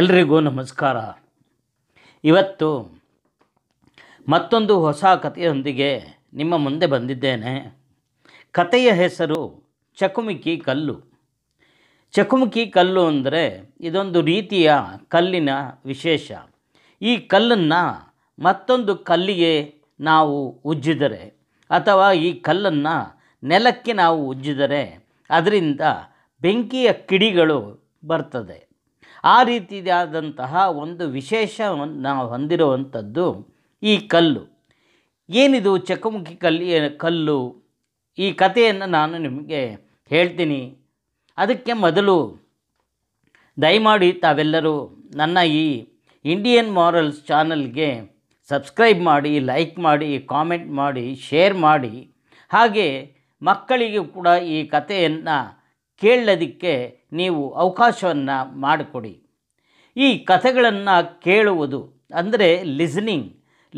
ಎಲ್ರಿಗೂ ನಮಸ್ಕಾರ ಇವತ್ತು ಮತ್ತೊಂದು ಹೊಸ ಕಥೆಯೊಂದಿಗೆ ನಿಮ್ಮ ಮುಂದೆ ಬಂದಿದ್ದೇನೆ ಕಥೆಯ ಹೆಸರು ಚಕುಮುಕಿ ಕಲ್ಲು ಚಕುಮುಕಿ ಕಲ್ಲು ಅಂದರೆ ಇದೊಂದು ರೀತಿಯ ಕಲ್ಲಿನ ವಿಶೇಷ ಈ ಕಲ್ಲನ್ನು ಮತ್ತೊಂದು ಕಲ್ಲಿಗೆ ನಾವು ಉಜ್ಜಿದರೆ ಅಥವಾ ಈ ಕಲ್ಲನ್ನು ನೆಲಕ್ಕೆ ನಾವು ಉಜ್ಜಿದರೆ ಅದರಿಂದ ಬೆಂಕಿಯ ಕಿಡಿಗಳು ಬರ್ತದೆ ಆ ರೀತಿಯಾದಂತಹ ಒಂದು ವಿಶೇಷವನ್ನು ನಾವು ಹೊಂದಿರುವಂಥದ್ದು ಈ ಕಲ್ಲು ಏನಿದು ಚಕಮುಖಿ ಕಲ್ಲಿ ಕಲ್ಲು ಈ ಕಥೆಯನ್ನು ನಾನು ನಿಮಗೆ ಹೇಳ್ತೀನಿ ಅದಕ್ಕೆ ಮೊದಲು ದಯಮಾಡಿ ತಾವೆಲ್ಲರೂ ನನ್ನ ಈ ಇಂಡಿಯನ್ ಮಾರಲ್ಸ್ ಚಾನಲ್ಗೆ ಸಬ್ಸ್ಕ್ರೈಬ್ ಮಾಡಿ ಲೈಕ್ ಮಾಡಿ ಕಾಮೆಂಟ್ ಮಾಡಿ ಶೇರ್ ಮಾಡಿ ಹಾಗೆ ಮಕ್ಕಳಿಗೂ ಕೂಡ ಈ ಕಥೆಯನ್ನು ಕೇಳೋದಕ್ಕೆ ನೀವು ಅವಕಾಶವನ್ನು ಮಾಡಿಕೊಡಿ ಈ ಕಥೆಗಳನ್ನು ಕೇಳುವುದು ಅಂದರೆ ಲಿಸ್ನಿಂಗ್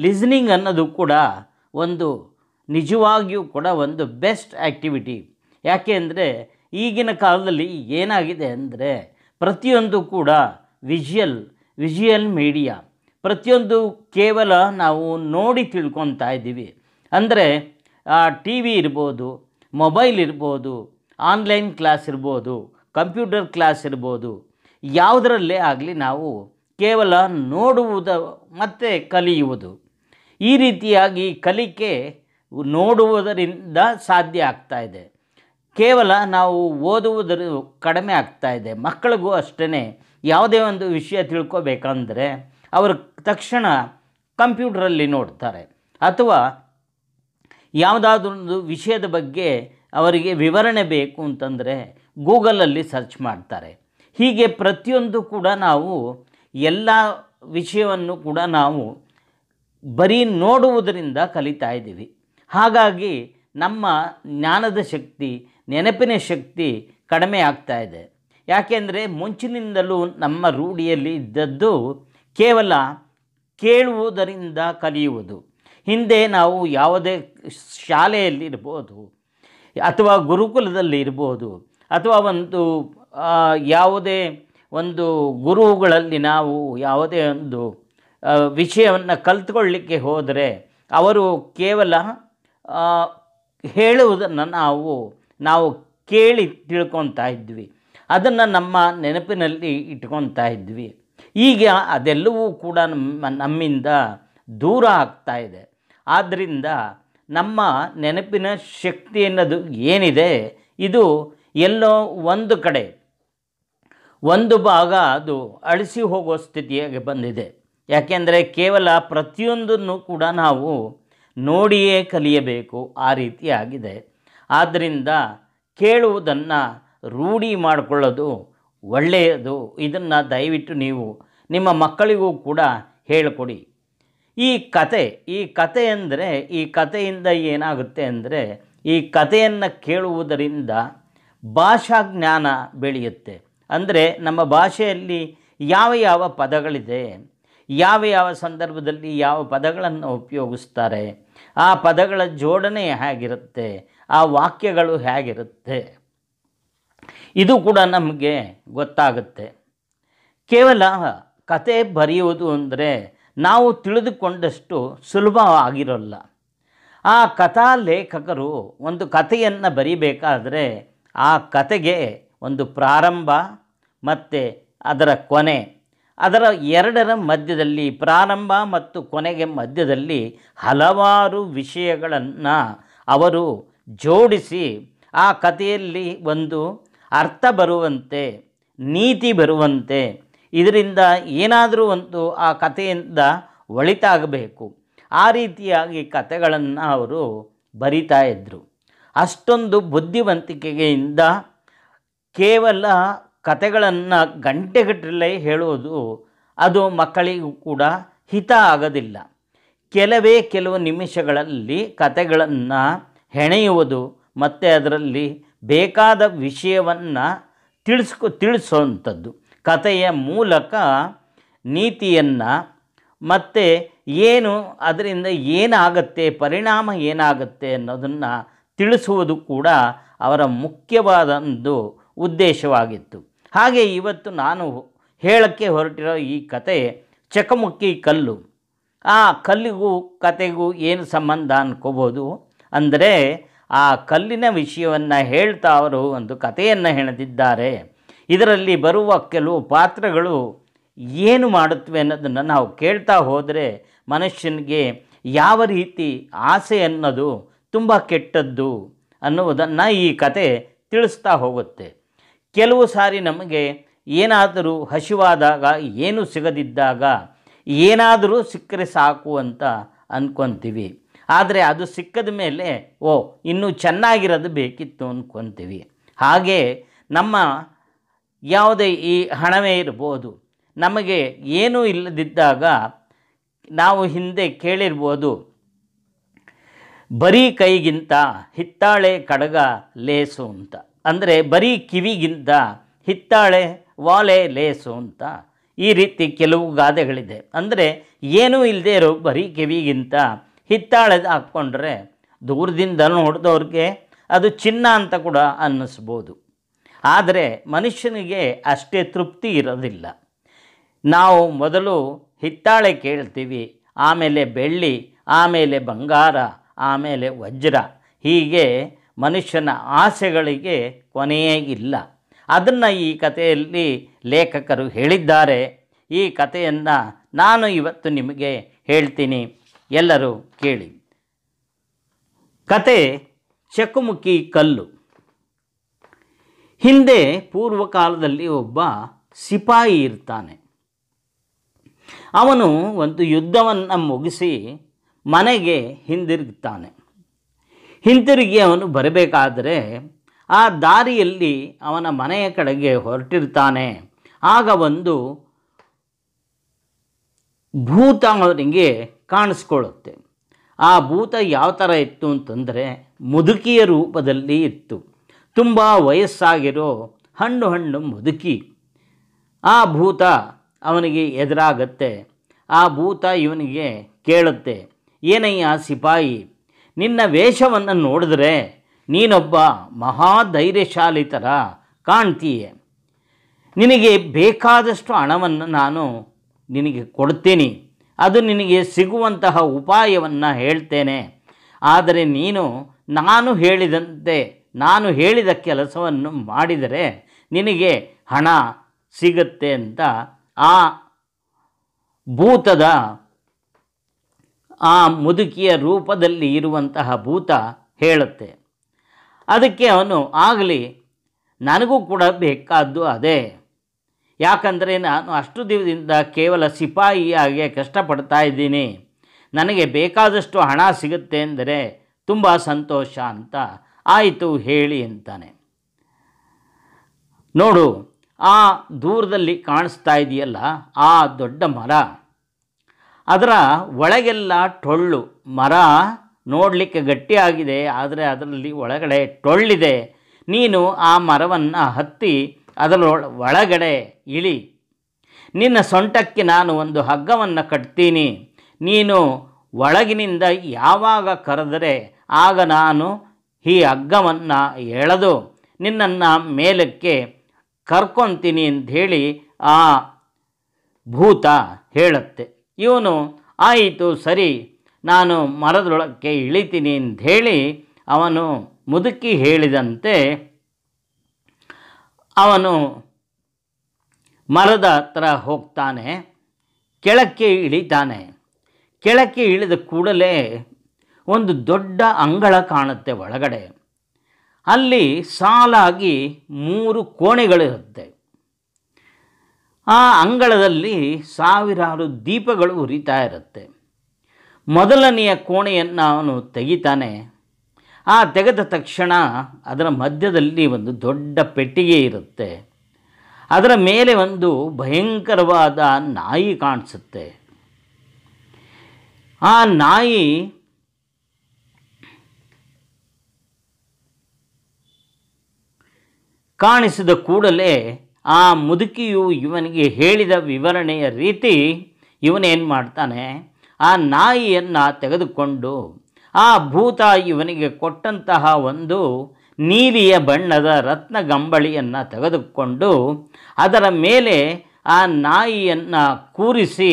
ಲಿಸ್ನಿಂಗ್ ಅನ್ನೋದು ಕೂಡ ಒಂದು ನಿಜವಾಗಿಯೂ ಕೂಡ ಒಂದು ಬೆಸ್ಟ್ ಆ್ಯಕ್ಟಿವಿಟಿ ಯಾಕೆ ಅಂದರೆ ಈಗಿನ ಕಾಲದಲ್ಲಿ ಏನಾಗಿದೆ ಅಂದರೆ ಪ್ರತಿಯೊಂದು ಕೂಡ ವಿಜುವಲ್ ವಿಜುವಲ್ ಮೀಡಿಯಾ ಪ್ರತಿಯೊಂದು ಕೇವಲ ನಾವು ನೋಡಿ ತಿಳ್ಕೊತಾ ಇದ್ದೀವಿ ಅಂದರೆ ಟಿ ವಿ ಇರ್ಬೋದು ಮೊಬೈಲ್ ಇರ್ಬೋದು ಆನ್ಲೈನ್ ಕ್ಲಾಸ್ ಇರ್ಬೋದು ಕಂಪ್ಯೂಟರ್ ಕ್ಲಾಸ್ ಇರ್ಬೋದು ಯಾವುದರಲ್ಲೇ ಆಗಲಿ ನಾವು ಕೇವಲ ನೋಡುವುದು ಮತ್ತು ಕಲಿಯುವುದು ಈ ರೀತಿಯಾಗಿ ಕಲಿಕೆ ನೋಡುವುದರಿಂದ ಸಾಧ್ಯ ಆಗ್ತಾ ಇದೆ ಕೇವಲ ನಾವು ಓದುವುದರ ಕಡಿಮೆ ಆಗ್ತಾ ಇದೆ ಮಕ್ಕಳಿಗೂ ಅಷ್ಟೇ ಯಾವುದೇ ಒಂದು ವಿಷಯ ತಿಳ್ಕೋಬೇಕಂದರೆ ಅವರು ತಕ್ಷಣ ಕಂಪ್ಯೂಟರಲ್ಲಿ ನೋಡ್ತಾರೆ ಅಥವಾ ಯಾವುದಾದ್ರೊಂದು ವಿಷಯದ ಬಗ್ಗೆ ಅವರಿಗೆ ವಿವರಣೆ ಬೇಕು ಅಂತಂದರೆ ಗೂಗಲಲ್ಲಿ ಸರ್ಚ್ ಮಾಡ್ತಾರೆ ಹೀಗೆ ಪ್ರತಿಯೊಂದು ಕೂಡ ನಾವು ಎಲ್ಲ ವಿಷಯವನ್ನು ಕೂಡ ನಾವು ಬರೀ ನೋಡುವುದರಿಂದ ಕಲಿತಾ ಇದ್ದೀವಿ ಹಾಗಾಗಿ ನಮ್ಮ ಜ್ಞಾನದ ಶಕ್ತಿ ನೆನಪಿನ ಶಕ್ತಿ ಕಡಿಮೆ ಆಗ್ತಾ ಇದೆ ಯಾಕೆಂದರೆ ಮುಂಚಿನಿಂದಲೂ ನಮ್ಮ ರೂಢಿಯಲ್ಲಿ ಇದ್ದದ್ದು ಕೇವಲ ಕೇಳುವುದರಿಂದ ಕಲಿಯುವುದು ಹಿಂದೆ ನಾವು ಯಾವುದೇ ಶಾಲೆಯಲ್ಲಿ ಇರ್ಬೋದು ಅಥವಾ ಗುರುಕುಲದಲ್ಲಿ ಇರ್ಬೋದು ಅಥವಾ ಒಂದು ಯಾವುದೇ ಒಂದು ಗುರುಗಳಲ್ಲಿ ನಾವು ಯಾವುದೇ ಒಂದು ವಿಷಯವನ್ನು ಕಲ್ತ್ಕೊಳ್ಳಿಕ್ಕೆ ಹೋದರೆ ಅವರು ಕೇವಲ ಹೇಳುವುದನ್ನು ನಾವು ನಾವು ಕೇಳಿ ತಿಳ್ಕೊತಾ ಇದ್ವಿ ಅದನ್ನು ನಮ್ಮ ನೆನಪಿನಲ್ಲಿ ಇಟ್ಕೊತಾ ಇದ್ವಿ ಈಗ ಅದೆಲ್ಲವೂ ಕೂಡ ನಮ್ಮ ನಮ್ಮಿಂದ ದೂರ ಆಗ್ತಾ ಇದೆ ಆದ್ದರಿಂದ ನಮ್ಮ ನೆನಪಿನ ಶಕ್ತಿ ಅನ್ನೋದು ಏನಿದೆ ಇದು ಎಲ್ಲೋ ಒಂದು ಕಡೆ ಒಂದು ಭಾಗ ಅದು ಅಳಿಸಿ ಹೋಗೋ ಸ್ಥಿತಿಯಾಗಿ ಬಂದಿದೆ ಯಾಕೆಂದರೆ ಕೇವಲ ಪ್ರತಿಯೊಂದನ್ನು ಕೂಡ ನಾವು ನೋಡಿಯೇ ಕಲಿಯಬೇಕು ಆ ರೀತಿಯಾಗಿದೆ ಆದ್ದರಿಂದ ಕೇಳುವುದನ್ನು ರೂಢಿ ಮಾಡಿಕೊಳ್ಳೋದು ಒಳ್ಳೆಯದು ಇದನ್ನು ದಯವಿಟ್ಟು ನೀವು ನಿಮ್ಮ ಮಕ್ಕಳಿಗೂ ಕೂಡ ಹೇಳಿಕೊಡಿ ಈ ಕತೆ ಈ ಕತೆ ಅಂದರೆ ಈ ಕಥೆಯಿಂದ ಏನಾಗುತ್ತೆ ಅಂದರೆ ಈ ಕಥೆಯನ್ನು ಕೇಳುವುದರಿಂದ ಭಾಷಾ ಜ್ಞಾನ ಬೆಳೆಯುತ್ತೆ ಅಂದರೆ ನಮ್ಮ ಭಾಷೆಯಲ್ಲಿ ಯಾವ ಯಾವ ಪದಗಳಿದೆ ಯಾವ ಯಾವ ಸಂದರ್ಭದಲ್ಲಿ ಯಾವ ಪದಗಳನ್ನು ಉಪಯೋಗಿಸ್ತಾರೆ ಆ ಪದಗಳ ಜೋಡಣೆ ಹೇಗಿರುತ್ತೆ ಆ ವಾಕ್ಯಗಳು ಹೇಗಿರುತ್ತೆ ಇದು ಕೂಡ ನಮಗೆ ಗೊತ್ತಾಗುತ್ತೆ ಕೇವಲ ಕತೆ ಬರೆಯುವುದು ಅಂದರೆ ನಾವು ತಿಳಿದುಕೊಂಡಷ್ಟು ಆಗಿರೋಲ್ಲ ಆ ಕಥಾ ಲೇಖಕರು ಒಂದು ಕಥೆಯನ್ನು ಬರೀಬೇಕಾದರೆ ಆ ಕತೆಗೆ ಒಂದು ಪ್ರಾರಂಭ ಮತ್ತು ಅದರ ಕೊನೆ ಅದರ ಎರಡರ ಮಧ್ಯದಲ್ಲಿ ಪ್ರಾರಂಭ ಮತ್ತು ಕೊನೆಗೆ ಮಧ್ಯದಲ್ಲಿ ಹಲವಾರು ವಿಷಯಗಳನ್ನು ಅವರು ಜೋಡಿಸಿ ಆ ಕಥೆಯಲ್ಲಿ ಒಂದು ಅರ್ಥ ಬರುವಂತೆ ನೀತಿ ಬರುವಂತೆ ಇದರಿಂದ ಏನಾದರೂ ಒಂದು ಆ ಕಥೆಯಿಂದ ಒಳಿತಾಗಬೇಕು ಆ ರೀತಿಯಾಗಿ ಕಥೆಗಳನ್ನು ಅವರು ಬರಿತಾ ಇದ್ದರು ಅಷ್ಟೊಂದು ಬುದ್ಧಿವಂತಿಕೆಯಿಂದ ಕೇವಲ ಕತೆಗಳನ್ನು ಗಂಟೆಗಟ್ಟಲೆ ಹೇಳುವುದು ಅದು ಮಕ್ಕಳಿಗೂ ಕೂಡ ಹಿತ ಆಗೋದಿಲ್ಲ ಕೆಲವೇ ಕೆಲವು ನಿಮಿಷಗಳಲ್ಲಿ ಕತೆಗಳನ್ನು ಹೆಣೆಯುವುದು ಮತ್ತು ಅದರಲ್ಲಿ ಬೇಕಾದ ವಿಷಯವನ್ನು ತಿಳಿಸ್ಕೊ ತಿಳಿಸೋವಂಥದ್ದು ಕಥೆಯ ಮೂಲಕ ನೀತಿಯನ್ನು ಮತ್ತು ಏನು ಅದರಿಂದ ಏನಾಗತ್ತೆ ಪರಿಣಾಮ ಏನಾಗುತ್ತೆ ಅನ್ನೋದನ್ನು ತಿಳಿಸುವುದು ಕೂಡ ಅವರ ಮುಖ್ಯವಾದ ಒಂದು ಉದ್ದೇಶವಾಗಿತ್ತು ಹಾಗೆ ಇವತ್ತು ನಾನು ಹೇಳಕ್ಕೆ ಹೊರಟಿರೋ ಈ ಕತೆ ಚಕಮುಕ್ಕಿ ಕಲ್ಲು ಆ ಕಲ್ಲಿಗೂ ಕತೆಗೂ ಏನು ಸಂಬಂಧ ಅನ್ಕೋಬೋದು ಅಂದರೆ ಆ ಕಲ್ಲಿನ ವಿಷಯವನ್ನು ಹೇಳ್ತಾ ಅವರು ಒಂದು ಕಥೆಯನ್ನು ಹೆಣೆದಿದ್ದಾರೆ ಇದರಲ್ಲಿ ಬರುವ ಕೆಲವು ಪಾತ್ರಗಳು ಏನು ಮಾಡುತ್ತವೆ ಅನ್ನೋದನ್ನು ನಾವು ಕೇಳ್ತಾ ಹೋದರೆ ಮನುಷ್ಯನಿಗೆ ಯಾವ ರೀತಿ ಆಸೆ ಅನ್ನೋದು ತುಂಬ ಕೆಟ್ಟದ್ದು ಅನ್ನುವುದನ್ನು ಈ ಕತೆ ತಿಳಿಸ್ತಾ ಹೋಗುತ್ತೆ ಕೆಲವು ಸಾರಿ ನಮಗೆ ಏನಾದರೂ ಹಸಿವಾದಾಗ ಏನು ಸಿಗದಿದ್ದಾಗ ಏನಾದರೂ ಸಿಕ್ಕರೆ ಸಾಕು ಅಂತ ಅಂದ್ಕೊತೀವಿ ಆದರೆ ಅದು ಸಿಕ್ಕದ ಮೇಲೆ ಓ ಇನ್ನೂ ಚೆನ್ನಾಗಿರೋದು ಬೇಕಿತ್ತು ಅಂದ್ಕೊತೀವಿ ಹಾಗೆ ನಮ್ಮ ಯಾವುದೇ ಈ ಹಣವೇ ಇರ್ಬೋದು ನಮಗೆ ಏನೂ ಇಲ್ಲದಿದ್ದಾಗ ನಾವು ಹಿಂದೆ ಕೇಳಿರ್ಬೋದು ಬರೀ ಕೈಗಿಂತ ಹಿತ್ತಾಳೆ ಕಡಗ ಲೇಸು ಅಂತ ಅಂದರೆ ಬರೀ ಕಿವಿಗಿಂತ ಹಿತ್ತಾಳೆ ವಾಲೆ ಲೇಸು ಅಂತ ಈ ರೀತಿ ಕೆಲವು ಗಾದೆಗಳಿದೆ ಅಂದರೆ ಏನೂ ಇಲ್ಲದೆ ಇರೋ ಬರೀ ಕಿವಿಗಿಂತ ಹಿತ್ತಾಳೆದು ಹಾಕ್ಕೊಂಡ್ರೆ ದೂರದಿಂದ ನೋಡಿದವ್ರಿಗೆ ಅದು ಚಿನ್ನ ಅಂತ ಕೂಡ ಅನ್ನಿಸ್ಬೋದು ಆದರೆ ಮನುಷ್ಯನಿಗೆ ಅಷ್ಟೇ ತೃಪ್ತಿ ಇರೋದಿಲ್ಲ ನಾವು ಮೊದಲು ಹಿತ್ತಾಳೆ ಕೇಳ್ತೀವಿ ಆಮೇಲೆ ಬೆಳ್ಳಿ ಆಮೇಲೆ ಬಂಗಾರ ಆಮೇಲೆ ವಜ್ರ ಹೀಗೆ ಮನುಷ್ಯನ ಆಸೆಗಳಿಗೆ ಕೊನೆಯೇ ಇಲ್ಲ ಅದನ್ನು ಈ ಕಥೆಯಲ್ಲಿ ಲೇಖಕರು ಹೇಳಿದ್ದಾರೆ ಈ ಕಥೆಯನ್ನು ನಾನು ಇವತ್ತು ನಿಮಗೆ ಹೇಳ್ತೀನಿ ಎಲ್ಲರೂ ಕೇಳಿ ಕತೆ ಚಕುಮುಖಿ ಕಲ್ಲು ಹಿಂದೆ ಪೂರ್ವಕಾಲದಲ್ಲಿ ಒಬ್ಬ ಸಿಪಾಯಿ ಇರ್ತಾನೆ ಅವನು ಒಂದು ಯುದ್ಧವನ್ನು ಮುಗಿಸಿ ಮನೆಗೆ ಹಿಂದಿರುಗ್ತಾನೆ ಹಿಂತಿರುಗಿ ಅವನು ಬರಬೇಕಾದರೆ ಆ ದಾರಿಯಲ್ಲಿ ಅವನ ಮನೆಯ ಕಡೆಗೆ ಹೊರಟಿರ್ತಾನೆ ಆಗ ಒಂದು ಭೂತ ಅವನಿಗೆ ಕಾಣಿಸ್ಕೊಳ್ಳುತ್ತೆ ಆ ಭೂತ ಯಾವ ಥರ ಇತ್ತು ಅಂತಂದರೆ ಮುದುಕಿಯ ರೂಪದಲ್ಲಿ ಇತ್ತು ತುಂಬ ವಯಸ್ಸಾಗಿರೋ ಹಣ್ಣು ಹಣ್ಣು ಮುದುಕಿ ಆ ಭೂತ ಅವನಿಗೆ ಎದುರಾಗತ್ತೆ ಆ ಭೂತ ಇವನಿಗೆ ಕೇಳುತ್ತೆ ಏನಯ್ಯ ಸಿಪಾಯಿ ನಿನ್ನ ವೇಷವನ್ನು ನೋಡಿದ್ರೆ ನೀನೊಬ್ಬ ಮಹಾ ಥರ ಕಾಣ್ತೀಯ ನಿನಗೆ ಬೇಕಾದಷ್ಟು ಹಣವನ್ನು ನಾನು ನಿನಗೆ ಕೊಡ್ತೀನಿ ಅದು ನಿನಗೆ ಸಿಗುವಂತಹ ಉಪಾಯವನ್ನು ಹೇಳ್ತೇನೆ ಆದರೆ ನೀನು ನಾನು ಹೇಳಿದಂತೆ ನಾನು ಹೇಳಿದ ಕೆಲಸವನ್ನು ಮಾಡಿದರೆ ನಿನಗೆ ಹಣ ಸಿಗುತ್ತೆ ಅಂತ ಆ ಭೂತದ ಆ ಮುದುಕಿಯ ರೂಪದಲ್ಲಿ ಇರುವಂತಹ ಭೂತ ಹೇಳುತ್ತೆ ಅದಕ್ಕೆ ಅವನು ಆಗಲಿ ನನಗೂ ಕೂಡ ಬೇಕಾದ್ದು ಅದೇ ಯಾಕಂದರೆ ನಾನು ಅಷ್ಟು ದಿವದಿಂದ ಕೇವಲ ಸಿಪಾಯಿಯಾಗೆ ಕಷ್ಟಪಡ್ತಾ ಇದ್ದೀನಿ ನನಗೆ ಬೇಕಾದಷ್ಟು ಹಣ ಸಿಗುತ್ತೆ ಅಂದರೆ ತುಂಬ ಸಂತೋಷ ಅಂತ ಆಯಿತು ಹೇಳಿ ಅಂತಾನೆ ನೋಡು ಆ ದೂರದಲ್ಲಿ ಕಾಣಿಸ್ತಾ ಇದೆಯಲ್ಲ ಆ ದೊಡ್ಡ ಮರ ಅದರ ಒಳಗೆಲ್ಲ ಟೊಳ್ಳು ಮರ ನೋಡಲಿಕ್ಕೆ ಗಟ್ಟಿಯಾಗಿದೆ ಆದರೆ ಅದರಲ್ಲಿ ಒಳಗಡೆ ಟೊಳ್ಳಿದೆ ನೀನು ಆ ಮರವನ್ನು ಹತ್ತಿ ಅದರ ಒಳಗಡೆ ಇಳಿ ನಿನ್ನ ಸೊಂಟಕ್ಕೆ ನಾನು ಒಂದು ಹಗ್ಗವನ್ನು ಕಟ್ತೀನಿ ನೀನು ಒಳಗಿನಿಂದ ಯಾವಾಗ ಕರೆದರೆ ಆಗ ನಾನು ಈ ಹಗ್ಗವನ್ನು ಎಳೆದು ನಿನ್ನನ್ನು ಮೇಲಕ್ಕೆ ಕರ್ಕೊಂತೀನಿ ಹೇಳಿ ಆ ಭೂತ ಹೇಳುತ್ತೆ ಇವನು ಆಯಿತು ಸರಿ ನಾನು ಮರದೊಳಕ್ಕೆ ಇಳಿತೀನಿ ಅಂಥೇಳಿ ಅವನು ಮುದುಕಿ ಹೇಳಿದಂತೆ ಅವನು ಮರದ ಹತ್ರ ಹೋಗ್ತಾನೆ ಕೆಳಕ್ಕೆ ಇಳಿತಾನೆ ಕೆಳಕ್ಕೆ ಇಳಿದ ಕೂಡಲೇ ಒಂದು ದೊಡ್ಡ ಅಂಗಳ ಕಾಣುತ್ತೆ ಒಳಗಡೆ ಅಲ್ಲಿ ಸಾಲಾಗಿ ಮೂರು ಕೋಣೆಗಳಿರುತ್ತೆ ಆ ಅಂಗಳದಲ್ಲಿ ಸಾವಿರಾರು ದೀಪಗಳು ಉರಿತಾ ಇರುತ್ತೆ ಮೊದಲನೆಯ ಕೋಣೆಯನ್ನು ಅವನು ತೆಗಿತಾನೆ ಆ ತೆಗೆದ ತಕ್ಷಣ ಅದರ ಮಧ್ಯದಲ್ಲಿ ಒಂದು ದೊಡ್ಡ ಪೆಟ್ಟಿಗೆ ಇರುತ್ತೆ ಅದರ ಮೇಲೆ ಒಂದು ಭಯಂಕರವಾದ ನಾಯಿ ಕಾಣಿಸುತ್ತೆ ಆ ನಾಯಿ ಕಾಣಿಸಿದ ಕೂಡಲೇ ಆ ಮುದುಕಿಯು ಇವನಿಗೆ ಹೇಳಿದ ವಿವರಣೆಯ ರೀತಿ ಇವನೇನು ಮಾಡ್ತಾನೆ ಆ ನಾಯಿಯನ್ನು ತೆಗೆದುಕೊಂಡು ಆ ಭೂತ ಇವನಿಗೆ ಕೊಟ್ಟಂತಹ ಒಂದು ನೀಲಿಯ ಬಣ್ಣದ ರತ್ನ ಗಂಬಳಿಯನ್ನು ತೆಗೆದುಕೊಂಡು ಅದರ ಮೇಲೆ ಆ ನಾಯಿಯನ್ನು ಕೂರಿಸಿ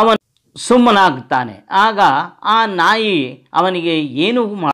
ಅವನು ಸುಮ್ಮನಾಗ್ತಾನೆ ಆಗ ಆ ನಾಯಿ ಅವನಿಗೆ ಏನೂ